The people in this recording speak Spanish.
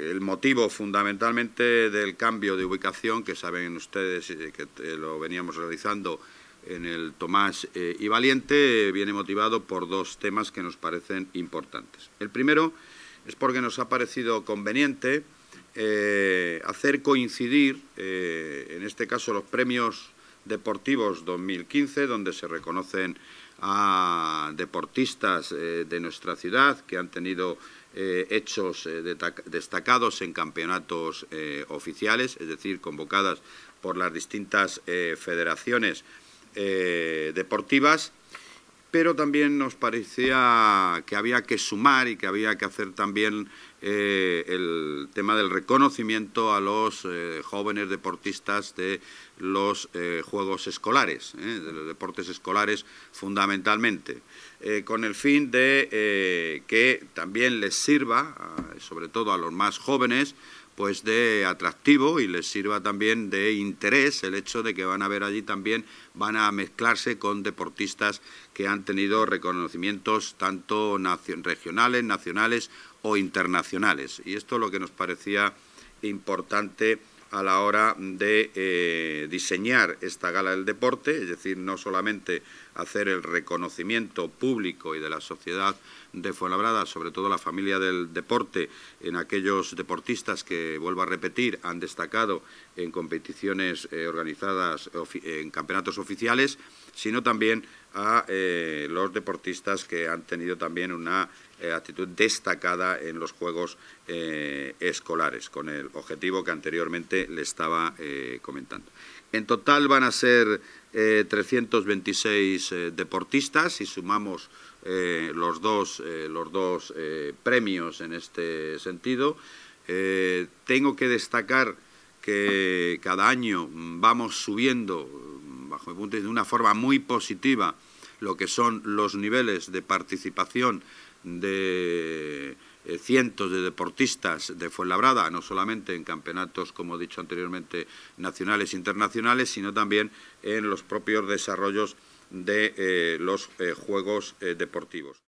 El motivo fundamentalmente del cambio de ubicación, que saben ustedes eh, que lo veníamos realizando en el Tomás eh, y Valiente, eh, viene motivado por dos temas que nos parecen importantes. El primero es porque nos ha parecido conveniente hacer coincidir, en este caso, los premios Deportivos 2015, donde se reconocen a deportistas eh, de nuestra ciudad que han tenido eh, hechos eh, destacados en campeonatos oficiales, es decir, convocadas por las distintas federaciones deportivas pero también nos parecía que había que sumar y que había que hacer también eh, el tema del reconocimiento a los eh, jóvenes deportistas de los eh, juegos escolares, de los deportes escolares fundamentalmente, con el fin de que también les sirva, sobre todo a los más jóvenes, pues de atractivo y les sirva también de interés el hecho de que van a ver allí también, van a mezclarse con deportistas que han tenido reconocimientos tanto regionales, nacionales o internacionales. Y esto es lo que nos parecía importante a la hora de eh, diseñar esta gala del deporte, es decir, no solamente hacer el reconocimiento público y de la sociedad de Fuenlabrada, sobre todo la familia del deporte, en aquellos deportistas que, vuelvo a repetir, han destacado en competiciones eh, organizadas en campeonatos oficiales, sino también a eh, los deportistas que han tenido también una eh, actitud destacada en los Juegos eh, Escolares, con el objetivo que anteriormente le estaba comentando. En total van a ser 326 deportistas, y sumamos los dos, los dos premios en este sentido. tengo que destacar que cada año vamos subiendo de una forma muy positiva lo que son los niveles de participación de eh, cientos de deportistas de Fuenlabrada, no solamente en campeonatos, como he dicho anteriormente, nacionales e internacionales, sino también en los propios desarrollos de eh, los eh, Juegos Deportivos.